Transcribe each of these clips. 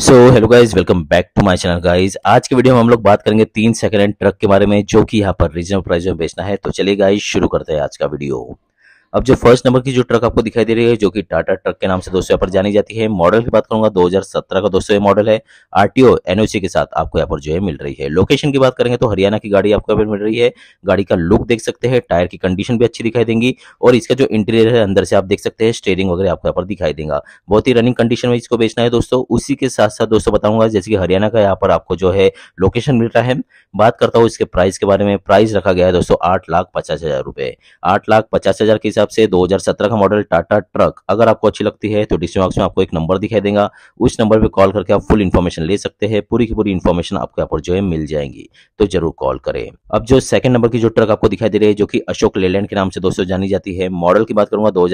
so hello guys welcome back to my channel guys आज के video में हम लोग बात करेंगे तीन सेकंड हैंड ट्रक के बारे में जो कि यहाँ पर रीजनल प्राइस में बेचना है तो चलिए गाइज शुरू करते हैं आज का वीडियो अब जो फर्स्ट नंबर की जो ट्रक आपको दिखाई दे रही है जो कि टाटा ट्रक के नाम से दोस्तों यहाँ पर जानी जाती है मॉडल की बात करूंगा 2017 का दोस्तों ये मॉडल है आरटीओ एनओसी के साथ आपको यहाँ पर जो है मिल रही है लोकेशन की बात करेंगे तो हरियाणा की गाड़ी आपको यहाँ पर मिल रही है गाड़ी का लुक देख सकते हैं टायर की कंडीशन भी अच्छी दिखाई देंगी और इसका जो इंटीरियर है अंदर से आप देख सकते हैं स्टेयरिंग वगैरह आपको यहाँ पर दिखाई देगा बहुत ही रनिंग कंडीशन में इसको बेचना है दोस्तों उसी के साथ साथ दोस्तों बताऊंगा जैसे कि हरियाणा का यहाँ पर आपको जो है लोकेशन मिल रहा है बात करता हूँ इसके प्राइस के बारे में प्राइस रखा गया है दोस्तों आठ लाख पचास हजार रुपए आठ लाख पचास हजार के हिसाब तरफ से 2017 का मॉडल टाटा ट्रक अगर आपको अच्छी लगती है तो डिस्क्रिप्शन बॉक्स में आपको एक नंबर दिखाई देगा उस नंबर पे कॉल करके आप फुल इन्फॉर्मेशन ले सकते हैं पूरी की पूरी इन्फॉर्मेशन आपको यहाँ पर जो है मिल जाएगी तो जरूर कॉल करें अब जो सेकंड नंबर की जो ट्रक आपको दिखाई दे रही है जो की अशोक लेलैंड के नाम से दोस्तों जानी जाती है मॉडल की बात करूंगा दो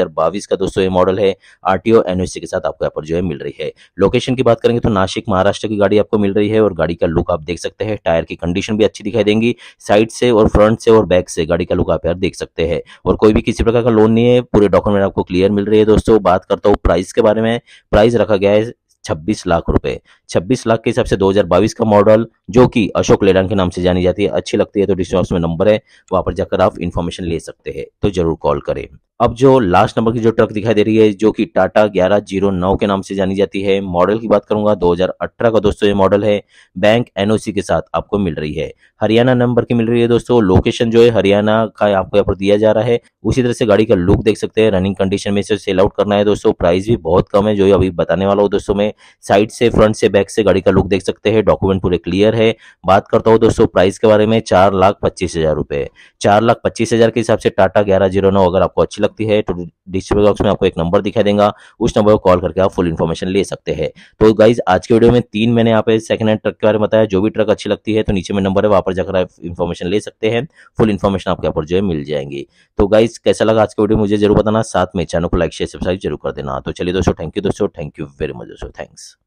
का दोस्तों ये मॉडल है आरटीओ एनओसी के साथ आपको यहाँ पर जो है मिल रही है लोकेशन की बात करेंगे तो नासिक महाराष्ट्र की गाड़ी आपको मिल रही है और गाड़ी का लुक आप देख सकते हैं टायर की कंडीशन भी अच्छी दिखाई देंगी साइड से और फ्रंट से और बैक से गाड़ी का लुक आप यार देख सकते हैं और कोई भी किसी प्रकार का पर लोन नहीं है पूरे डॉक्यूमेंट आपको क्लियर मिल रही है दोस्तों बात करता हूँ प्राइस के बारे में प्राइस रखा गया है छब्बीस लाख रुपए छब्बीस लाख के हिसाब से 2022 का मॉडल जो कि अशोक लेडान के नाम से जानी जाती है अच्छी लगती है तो डिस्क्रिप्शन में नंबर है वहां पर जाकर आप इन्फॉर्मेशन ले सकते हैं तो जरूर कॉल करें अब जो लास्ट नंबर की जो ट्रक दिखाई दे रही है जो कि टाटा ग्यारह जीरो नौ के नाम से जानी जाती है मॉडल की बात करूंगा 2018 का दोस्तों ये मॉडल है बैंक एनओसी के साथ आपको मिल रही है हरियाणा नंबर की मिल रही है दोस्तों लोकेशन जो है हरियाणा का आपको यहाँ पर दिया जा रहा है उसी तरह से गाड़ी का लुक देख सकते हैं रनिंग कंडीशन में सेल आउट करना है दोस्तों प्राइस भी बहुत कम है जो अभी बताने वाला हूँ दोस्तों में साइड से फ्रंट से बैक से गाड़ी का लुक देख सकते हैं डॉक्यूमेंट पूरे क्लियर है बात करता हूँ दोस्तों प्राइस के बारे में चार लाख पच्चीस हजार रुपए चार लाख पच्चीस हजार के हिसाब से टाटा ग्यारह जीरो नौ अगर आपको अच्छी सकती है तो डिस्क्रिप्शन बॉक्स में आपको एक नंबर दिखाई देगा उस नंबर को कॉल करके आप फुल इन्फॉर्मेशन ले सकते हैं तो गाइज आज के वीडियो में तीन मैंने यहाँ पे सेकंड हैंड ट्रक के बारे में बताया जो भी ट्रक अच्छी लगती है तो नीचे में नंबर है वहाँ पर जाकर आप इन्फॉर्मेशन ले सकते हैं फुल इन्फॉर्मेशन आपके यहाँ पर जो है मिल जाएंगी तो गाइज कैसा लगा आज का वीडियो मुझे जरूर बताना साथ में चैनल को लाइक शेयर सब्सक्राइब जरूर कर देना तो चलिए दोस्तों थैंक यू दोस्तों थैंक यू वेरी मच दोस्तों थैंक्स